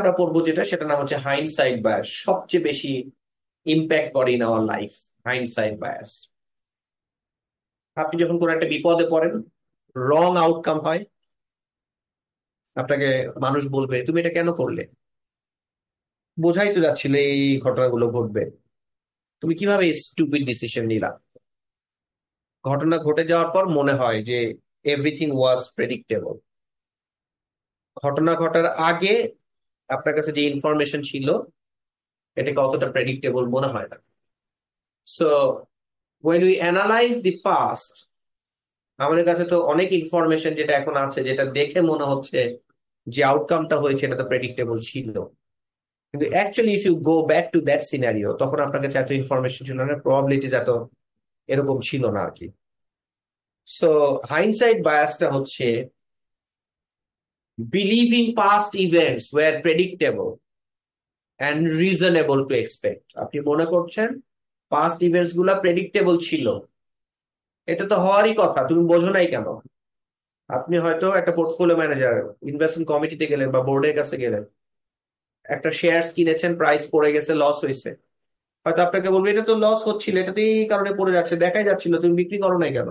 আমরা পড়বো যেটা সেটা নাম হচ্ছে সাইড বায়াস সবচেয়ে বেশি ইম্প্যাক্ট করে in our life hindsight bias আপনি যখন কোনো একটা বিপদে পড়েন রং আউটকাম হয় আপনাকে মানুষ বলবে তুমি এটা কেন করলে বোঝাই তো যাচ্ছিল এই ঘটনাগুলো ঘটবে তুমি কিভাবে স্টুপিড ডিসিশন নিলা ঘটনা ঘটে যাওয়ার পর মনে হয় যে এভরিথিং ওয়াজ প্রেডিক্টেবল ঘটনা ঘটার আগে আপনার কাছে যে ইনফরমেশন ছিল এটাকে অতটা প্রেডিক্টেবল মনে হয় না so when we analyse the past আমাদের কাছে তো অনেক ইনফরমেশন যেটা এখন আছে যেটা দেখে মনে হচ্ছে যে আউটকামটা হয়েছে এটা তো প্রেডিক্টেবল ছিল কিন্তু actually if you go back to that scenario তখন আপনার কাছে এত ইনফরমেশন ছিল না প্রবাবিলিটিস এত এরকম ছিল না আর কি সো হাইনসাইড বায়াসটা হচ্ছে believing past events were predictable and reasonable to expect আপনি মনে করছেন পাস্ট ইভেন্টস গুলা প্রেডিক্টেবল ছিল এটা তো হওয়ারই কথা তুমি বোঝো নাই কেন আপনি হয়তো একটা পোর্টফোলিও ম্যানেজার ইনভেস্টমেন্ট কমিটিতে গেলেন বা বোর্ডের কাছে গেলেন একটা শেয়ারস কিনেছেন প্রাইস পড়ে গেছে লস হয়েছে হয়তো আপনাকে বলবে এটা তো লস হচ্ছিল এটাতেই কারণে পড়ে যাচ্ছে দেখাই যাচ্ছিল তুমি বিক্রি করো নাই কেন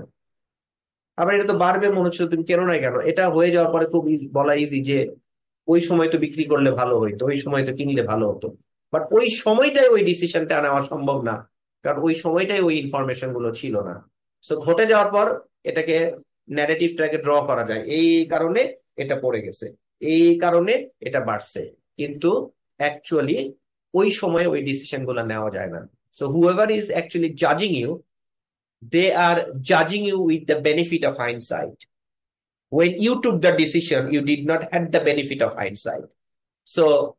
আবার এটা তো বাড়বে মনে হচ্ছে তুমি কেন নাই কেন এটা হয়ে যাওয়ার পরে খুব বলা ইজি যে ওই সময় তো বিক্রি করলে ভালো হইতো ওই সময় তো কিনলে ভালো হতো বাট ওই সময়টাই ওই ডিসিশনটা নেওয়া সম্ভব না কারণ ওই সময়টাই ওই ইনফরমেশন গুলো ছিল না সো ঘটে যাওয়ার পর এটাকে ন্যারেটিভটাকে ড্র করা যায় এই কারণে এটা পড়ে গেছে এই কারণে এটা বাড়ছে কিন্তু অ্যাকচুয়ালি ওই সময় ওই ডিসিশন গুলো নেওয়া যায় না সো হুয়েভার ইজ অ্যাকচুয়ালি জাজিং you they are judging you with the benefit of hindsight. When you took the decision, you did not have the benefit of hindsight. So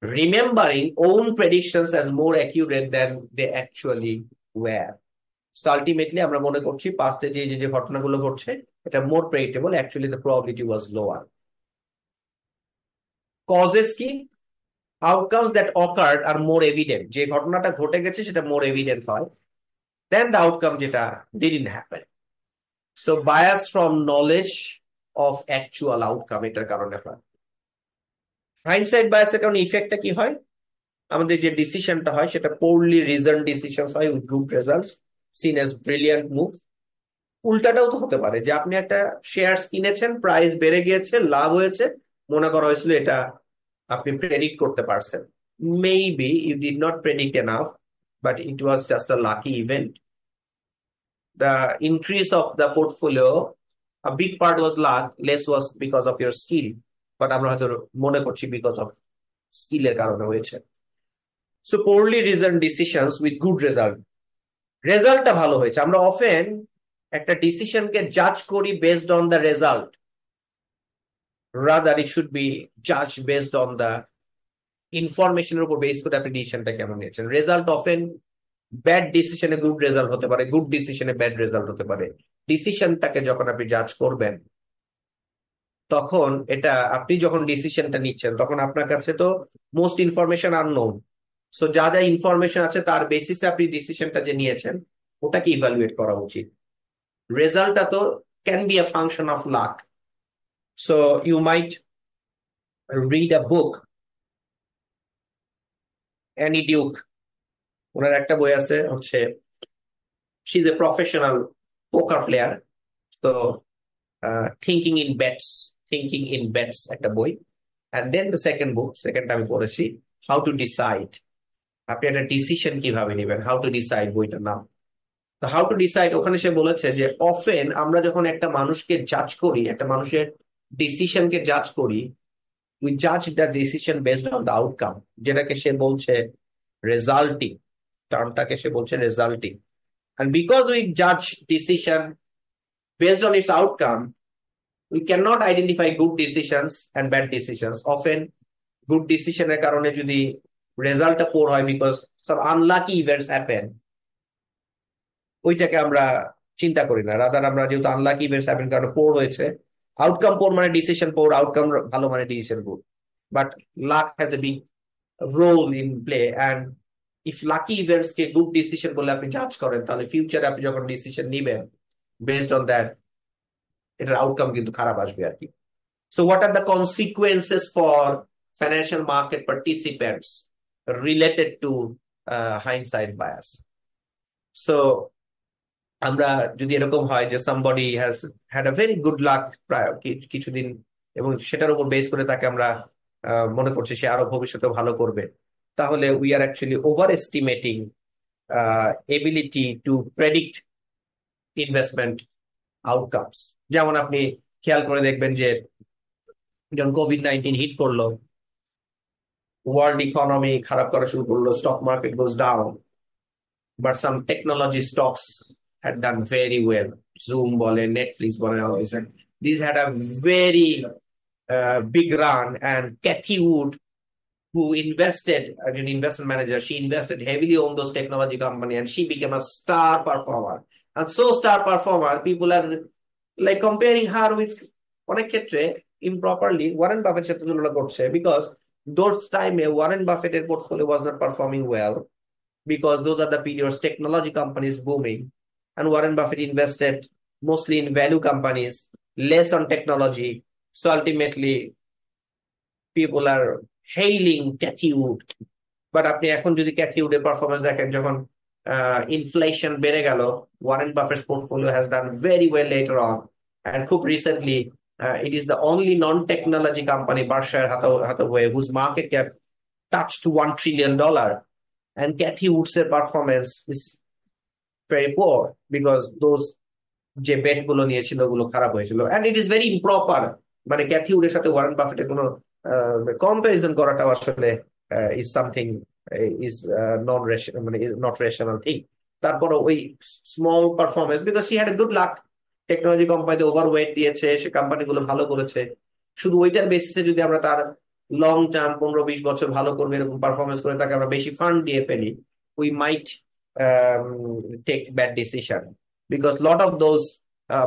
remembering own predictions as more accurate than they actually were. So ultimately আমরা মনে করছি past যে যে ঘটনাগুলো ঘটছে এটা more predictable actually the probability was lower causes কি outcomes that occurred are more evident যে ঘটনাটা ঘটে গেছে সেটা more evident হয় then the outcome যেটা didn't happen. So bias from knowledge of actual outcome এটার কারণে হয় হাইন্ডসাইড বায়াসের কারণে ইফেক্টটা কি হয় আমাদের যে ডিসিশনটা হয় সেটা পোরলি রিজন ডিসিশন হয় with good result seen as brilliant move উল্টাটাও তো হতে পারে যে আপনি একটা শেয়ার কিনেছেন প্রাইস বেড়ে গিয়েছে লাভ হয়েছে মনে করা হয়েছিল এটা আপনি প্রেডিক্ট করতে পারছেন maybe you did not predict enough but it was just a lucky event the increase of the portfolio, a big part was luck, less was because of your skill. But আমরা হয়তো মনে করছি because of স্কিলের কারণে হয়েছে so poorly reason decisions with good result রেজাল্টটা ভালো হয়েছে আমরা অফেন একটা ডিসিশনকে জাজ করি based on the result rather it should be জাজ বেসড অন দ্য ইনফরমেশনের উপর বেস করে আপনি ডিসিশনটা কেমন নিয়েছেন রেজাল্ট অফেন ব্যাড ডিসিশনে গুড রেজাল্ট হতে পারে গুড ডিসিশনে ব্যাড রেজাল্ট হতে পারে ডিসিশনটাকে যখন আপনি জাজ করবেন তখন এটা আপনি যখন ডিসিশনটা নিচ্ছেন তখন আপনার কাছে তো মোস্ট ইনফরমেশন আননোন সো যা যা ইনফরমেশন আছে তার বেসিসে আপনি ডিসিশনটা যে নিয়েছেন ওটাকে ইভালুয়েট করা উচিত রেজাল্টটা তো can be a function of luck so you might read a book Annie Duke ওনার একটা বই আছে হচ্ছে she is a professional poker player তো thinking in bets thinking in bets একটা বই and then the second book সেকেন্ডটা আমি পড়েছি হাউ টু ডিসাইড আপনি একটা ডিসিশন কিভাবে নেবেন হাউ টু ডিসাইড বইটার নাম তো হাউ টু ডিসাইড ওখানে সে বলেছে যে অফেন আমরা যখন একটা মানুষকে জাজ করি একটা মানুষের ডিসিশনকে জাজ করি উই জাজ the decision based on the outcome যেটাকে সে বলছে রেজাল্টিং টার্মটাকে সে বলছে রেজাল্টিং অ্যান্ড বিকজ উই জাজ decision based on its outcome we can not identify good decisions and bad decisions often good ডিসিশনের কারণে যদি রেজাল্টটা পোর হয় বিকজ সব আনলাকি ইভেন্টস হ্যাপেন ওইটাকে আমরা চিন্তা করি না রাদার আমরা যেহেতু আনলাকি ইভেন্টস হ্যাপেন কারণে পোর হয়েছে আউটকাম পোর মানে ডিসিশন পোর আউটকাম ভালো মানে decision good but luck has a big role in play and if lucky events কে গুড ডিসিশন বলে আপনি জাজ করেন তাহলে ফিউচারে আপনি যখন ডিসিশন নেবেন বেসড অন দ্যাট এটার আউটকাম কিন্তু খারাপ আসবে আর কি so what are the consequences for financial market participants related to uh, hindsight bias. So, আমরা যদি এরকম হয় যে somebody has had a very good luck প্রায় কিছুদিন এবং সেটার উপর বেস করে তাকে আমরা মনে করছি সে আরো ভবিষ্যতে ভালো করবে তাহলে we are actually over estimating ability to predict investment outcomes যেমন আপনি খেয়াল করে দেখবেন যে যখন কোভিড নাইন্টিন হিট করলো ওয়ার্ল্ড ইকোনমি খারাপ করা শুরু করলো stock market goes down but some technology stocks had done very well Zoom বলে নেটফ্লিক্স বলে this had a very big run and Cathie Wood who invested as an investment manager, she invested heavily on those technology companies, and she became a star performer. And so star performer, people are like comparing her with অনেক ক্ষেত্রে improperly Warren Buffett সাথে তুলনা করছে because those টাইমে Warren Buffett's portfolio wasn't performing well because those are the periods technology companies booming, and Warren Buffett invested mostly in value companies, less on technology. So ultimately, people are hailing Cathie Wood but আপনি এখন যদি ক্যাথিউডের performance দেখেন যখন inflation বেড়ে গেল Warren বাফের portfolio has done very well later on and খুব recently it is the only non technology company বার্সার হাত হয়ে whose market cap touch to one trillion dollar and Cathie Woods এর performance is very poor because those যে bet গুলো নিয়েছিল ওগুলো খারাপ হয়েছিল and it is very improper মানে ক্যাথি উডের সাথে ওয়ারেন বাফেটের কোনো কম্পারিজন করাটা আসলে ইজ সামথিং ইজ নন মানে নট রেশনাল থিং তারপরে ওই small performance because she had a good luck technology কোম্পানিতে ওভারওয়েট দিয়েছে সে কোম্পানিগুলো ভালো করেছে শুধু ওইটার বেসিসে যদি আমরা তার লং টার্ম পনেরো বিশ বছর ভালো করবে এরকম পারফরমেন্স করে তাকে আমরা বেশি ফান্ড দিয়ে ফেলি we might take bad decision because lot of those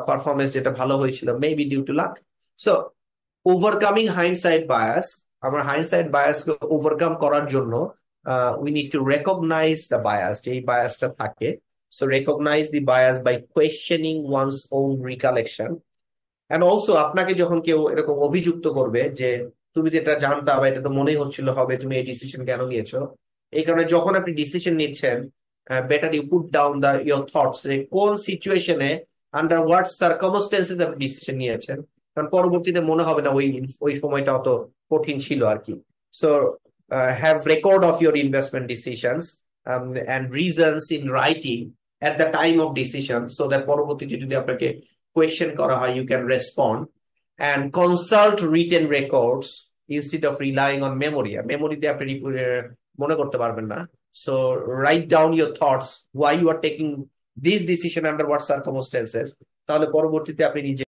performance যেটা ভালো হয়েছিল maybe due to luck so overcoming hindsight bias আমরা হাইন্ডসাইড বায়াসকে ওভারকাম করার জন্য we need to recognize the bias যে বায়াসটা থাকে so recognize the bias by questioning one's own recollection and also আপনাকে যখন কেউ এরকম অভিযুক্ত করবে যে তুমি যেটা এটা জানতা বা এটা তো মনেই হচ্ছিল হবে তুমি এই ডিসিশন কেন নিয়েছো এই কারণে যখন আপনি ডিসিশন নিচ্ছেন better you put down the your thoughts কোন সিচুয়েশনে আন্ডার হোয়াট সার্কমস্টেন্সেস আপনি ডিসিশন নিয়েছেন কারণ পরবর্তীতে মনে হবে না ওই ওই সময়টা অত কঠিন ছিল আর কি so have record of your investment decisions and reasons in writing at the time of decision so that পরবর্তীতে যদি আপনাকে কোয়েশ্চেন করা হয় you can respond and consult written records instead of relying on memory মেমোরিতে আপনি মনে করতে পারবেন না so write down your thoughts why you are taking this decision under our circumstances তাহলে পরবর্তীতে আপনি নিজে